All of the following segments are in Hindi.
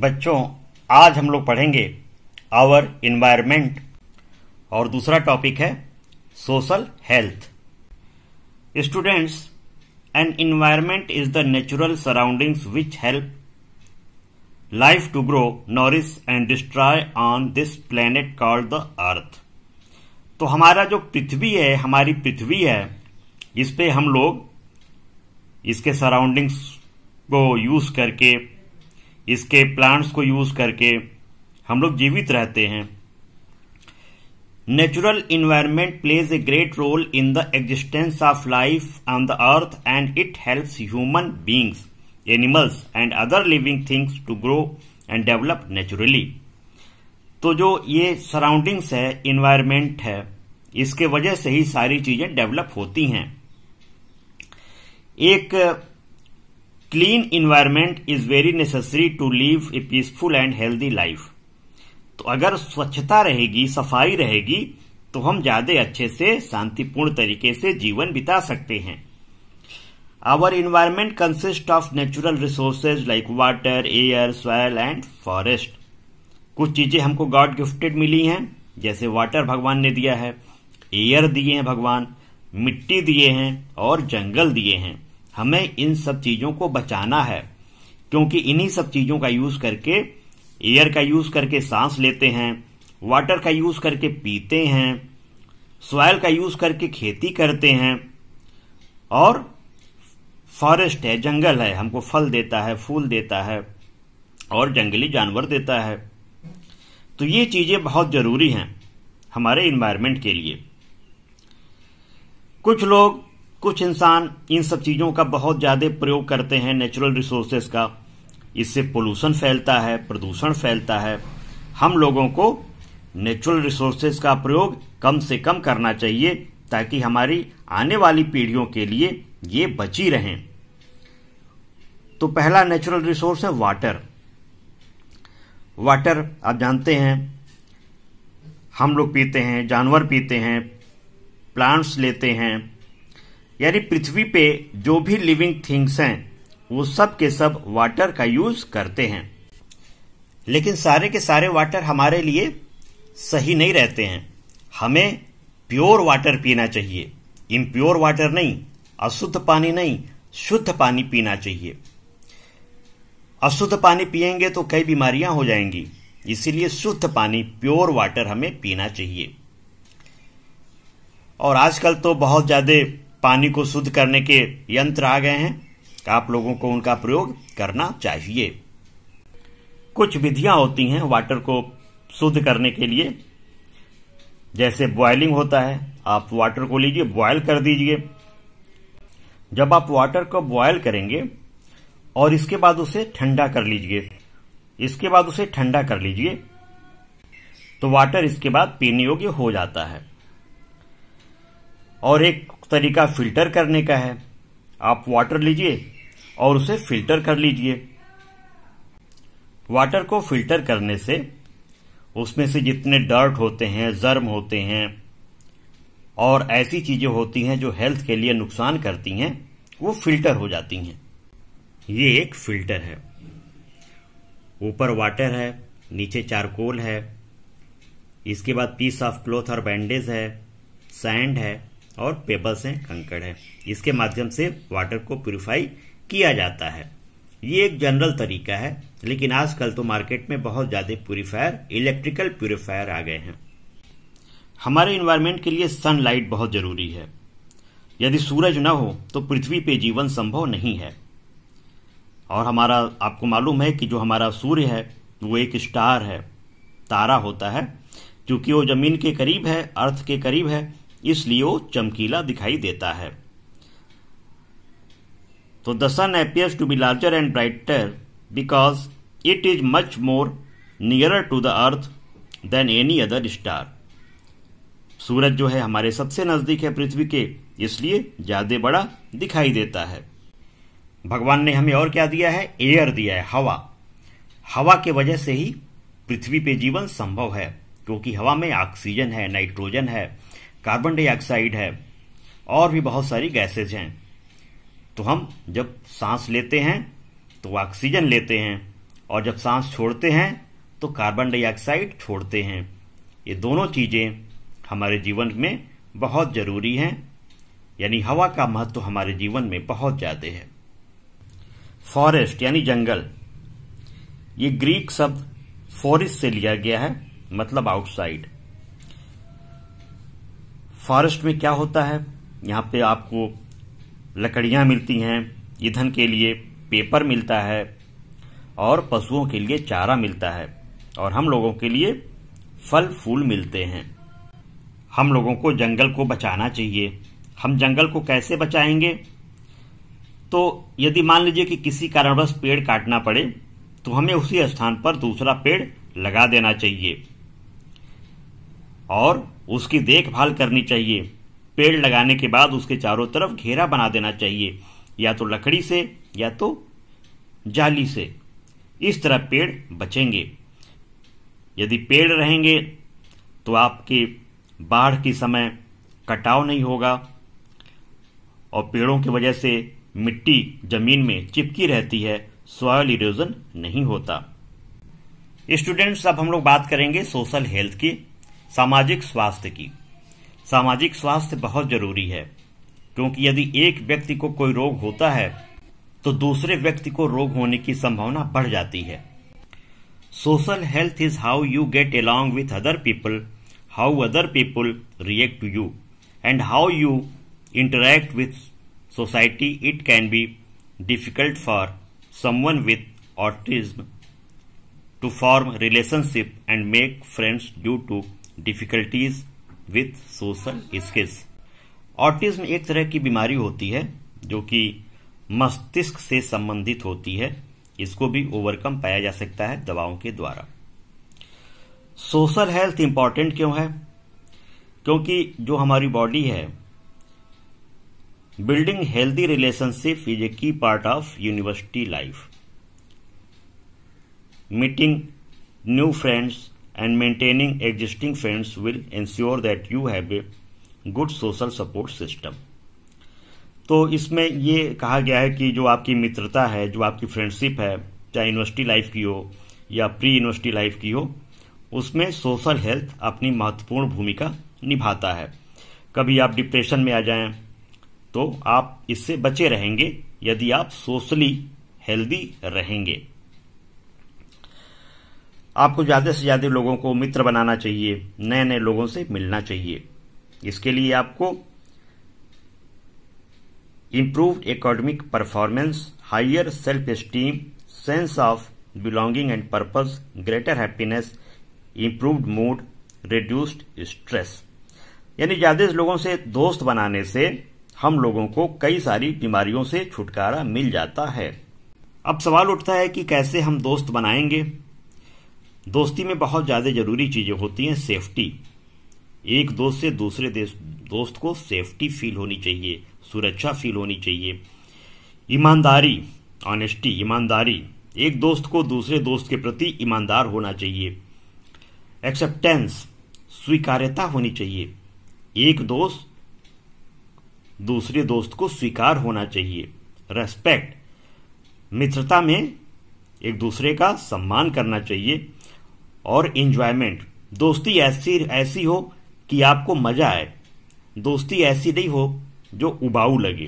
बच्चों आज हम लोग पढ़ेंगे आवर इन्वायरमेंट और दूसरा टॉपिक है social health students an environment is the natural surroundings which help life to grow nourish and destroy on this planet called the earth तो हमारा जो पृथ्वी है हमारी पृथ्वी है इस पे हम लोग इसके सराउंडिंग्स को यूज करके इसके प्लांट्स को यूज करके हम लोग जीवित रहते हैं natural environment plays a great role in the existence of life on the earth and it helps human beings animals and other living things to grow and develop naturally तो जो ये सराउंडिंग्स है इन्वायरमेंट है इसके वजह से ही सारी चीजें डेवलप होती हैं एक clean environment is very necessary to live a peaceful and healthy life तो अगर स्वच्छता रहेगी सफाई रहेगी तो हम ज्यादा अच्छे से शांतिपूर्ण तरीके से जीवन बिता सकते हैं our environment consist of natural resources like water air soil and forest कुछ चीजें हमको गॉड गिफ्टेड मिली हैं जैसे वाटर भगवान ने दिया है एयर दिए हैं भगवान मिट्टी दिए हैं और जंगल दिए हैं हमें इन सब चीजों को बचाना है क्योंकि इन्हीं सब चीजों का यूज करके एयर का यूज करके सांस लेते हैं वाटर का यूज करके पीते हैं सॉयल का यूज करके खेती करते हैं और फॉरेस्ट है जंगल है हमको फल देता है फूल देता है और जंगली जानवर देता है तो ये चीजें बहुत जरूरी हैं हमारे इन्वायरमेंट के लिए कुछ लोग कुछ इंसान इन सब चीज़ों का बहुत ज़्यादा प्रयोग करते हैं नेचुरल रिसोर्सेस का इससे पोल्यूशन फैलता है प्रदूषण फैलता है हम लोगों को नेचुरल रिसोर्सेस का प्रयोग कम से कम करना चाहिए ताकि हमारी आने वाली पीढ़ियों के लिए ये बची रहें तो पहला नेचुरल रिसोर्स है वाटर वाटर आप जानते हैं हम लोग पीते हैं जानवर पीते हैं प्लांट्स लेते हैं यानी पृथ्वी पे जो भी लिविंग थिंग्स हैं वो सब के सब वाटर का यूज करते हैं लेकिन सारे के सारे वाटर हमारे लिए सही नहीं रहते हैं हमें प्योर वाटर पीना चाहिए इम्प्योर वाटर नहीं अशुद्ध पानी नहीं शुद्ध पानी पीना चाहिए अशुद्ध पानी पिएंगे तो कई बीमारियां हो जाएंगी इसीलिए शुद्ध पानी प्योर वाटर हमें पीना चाहिए और आजकल तो बहुत ज़्यादा पानी को शुद्ध करने के यंत्र आ गए हैं आप लोगों को उनका प्रयोग करना चाहिए कुछ विधियां होती हैं वाटर को शुद्ध करने के लिए जैसे बॉयलिंग होता है आप वाटर को लीजिए बॉयल कर दीजिए जब आप वाटर को बॉयल करेंगे और इसके बाद उसे ठंडा कर लीजिए इसके बाद उसे ठंडा कर लीजिए तो वाटर इसके बाद पीने योग्य हो जाता है और एक तरीका फिल्टर करने का है आप वाटर लीजिए और उसे फिल्टर कर लीजिए वाटर को फिल्टर करने से उसमें से जितने डर्ट होते हैं जर्म होते हैं और ऐसी चीजें होती हैं जो हेल्थ के लिए नुकसान करती हैं वो फिल्टर हो जाती हैं ये एक फिल्टर है ऊपर वाटर है नीचे चारकोल है इसके बाद पीस ऑफ क्लोथ और बैंडेज है सैंड है और पेबल्स हैं कंकड़ है इसके माध्यम से वाटर को प्योरीफाई किया जाता है ये एक जनरल तरीका है लेकिन आजकल तो मार्केट में बहुत ज़्यादा प्योरीफायर इलेक्ट्रिकल प्योरीफायर आ गए हैं हमारे इन्वायरमेंट के लिए सनलाइट बहुत ज़रूरी है यदि सूरज न हो तो पृथ्वी पे जीवन संभव नहीं है और हमारा आपको मालूम है कि जो हमारा सूर्य है वो एक स्टार है तारा होता है क्योंकि वो जमीन के करीब है अर्थ के करीब है इसलिए वो चमकीला दिखाई देता है तो the sun appears to be larger and brighter because it is much more nearer to the earth than any other star सूरज जो है हमारे सबसे नज़दीक है पृथ्वी के इसलिए ज़्यादा बड़ा दिखाई देता है भगवान ने हमें और क्या दिया है एयर दिया है हवा हवा के वजह से ही पृथ्वी पे जीवन संभव है क्योंकि हवा में ऑक्सीजन है नाइट्रोजन है कार्बन डाइऑक्साइड है और भी बहुत सारी गैसेज हैं तो हम जब सांस लेते हैं तो ऑक्सीजन लेते हैं और जब सांस छोड़ते हैं तो कार्बन डाइऑक्साइड छोड़ते हैं ये दोनों चीज़ें हमारे जीवन में बहुत ज़रूरी हैं यानी हवा का महत्व तो हमारे जीवन में बहुत ज़्यादा है फॉरेस्ट यानी जंगल ये ग्रीक शब्द फॉरेस्ट से लिया गया है मतलब आउटसाइड फॉरेस्ट में क्या होता है यहाँ पे आपको लकड़ियाँ मिलती हैं ईंधन के लिए पेपर मिलता है और पशुओं के लिए चारा मिलता है और हम लोगों के लिए फल फूल मिलते हैं हम लोगों को जंगल को बचाना चाहिए हम जंगल को कैसे बचाएंगे तो यदि मान लीजिए कि किसी कारणवश पेड़ काटना पड़े तो हमें उसी स्थान पर दूसरा पेड़ लगा देना चाहिए और उसकी देखभाल करनी चाहिए पेड़ लगाने के बाद उसके चारों तरफ घेरा बना देना चाहिए या तो लकड़ी से या तो जाली से इस तरह पेड़ बचेंगे यदि पेड़ रहेंगे तो आपके बाढ़ के समय कटाव नहीं होगा और पेड़ों की वजह से मिट्टी जमीन में चिपकी रहती है सॉयल इरोजन नहीं होता स्टूडेंट्स अब हम लोग बात करेंगे सोशल हेल्थ की सामाजिक स्वास्थ्य की सामाजिक स्वास्थ्य बहुत जरूरी है क्योंकि यदि एक व्यक्ति को कोई रोग होता है तो दूसरे व्यक्ति को रोग होने की संभावना बढ़ जाती है social health is how you get along with other people how other people react to you and how you interact with society it can be difficult for someone with autism to form relationship and make friends due to difficulties with social skills autism एक तरह की बीमारी होती है जो कि मस्तिष्क से संबंधित होती है इसको भी ओवरकम पाया जा सकता है दवाओं के द्वारा सोशल हेल्थ इंपॉर्टेंट क्यों है क्योंकि जो हमारी बॉडी है building healthy relationship is a key part of university life meeting new friends and maintaining existing friends will ensure that you have a good social support system तो इसमें ये कहा गया है कि जो आपकी मित्रता है जो आपकी फ्रेंडशिप है चाहे यूनिवर्सिटी लाइफ की हो या प्री यूनिवर्सिटी लाइफ की हो उसमें सोशल हेल्थ अपनी महत्वपूर्ण भूमिका निभाता है कभी आप डिप्रेशन में आ जाएं तो आप इससे बचे रहेंगे यदि आप सोशली हेल्दी रहेंगे आपको ज़्यादा से ज़्यादा लोगों को मित्र बनाना चाहिए नए नए लोगों से मिलना चाहिए इसके लिए आपको improved academic performance higher self esteem sense of belonging and purpose greater happiness improved mood reduced stress यानी ज़्यादा से लोगों से दोस्त बनाने से हम लोगों को कई सारी बीमारियों से छुटकारा मिल जाता है अब सवाल उठता है कि कैसे हम दोस्त बनाएंगे दोस्ती में बहुत ज़्यादा ज़रूरी चीज़ें होती हैं सेफ्टी एक दोस्त से दूसरे दोस्त को सेफ्टी फील होनी चाहिए सुरक्षा फील होनी चाहिए ईमानदारी ऑनेस्टी ईमानदारी एक दोस्त को दूसरे दोस्त के प्रति ईमानदार होना चाहिए एक्सेप्टेंस स्वीकार्यता होनी चाहिए एक दोस्त दूसरे दोस्त को स्वीकार होना चाहिए रेस्पेक्ट मित्रता में एक दूसरे का सम्मान करना चाहिए और इंजॉयमेंट दोस्ती ऐसी ऐसी हो कि आपको मजा आए दोस्ती ऐसी नहीं हो जो उबाऊ लगे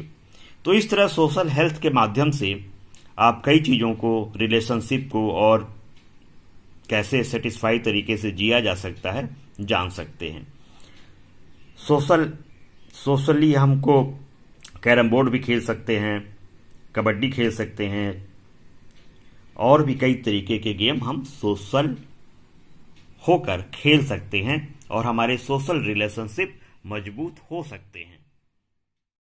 तो इस तरह सोशल हेल्थ के माध्यम से आप कई चीज़ों को रिलेशनशिप को और कैसे सेटिस्फाई तरीके से जिया जा सकता है जान सकते हैं सोशल सोशली हमको कैरम बोर्ड भी खेल सकते हैं कबड्डी खेल सकते हैं और भी कई तरीके के गेम हम सोशल होकर खेल सकते हैं और हमारे सोशल रिलेशनशिप मजबूत हो सकते हैं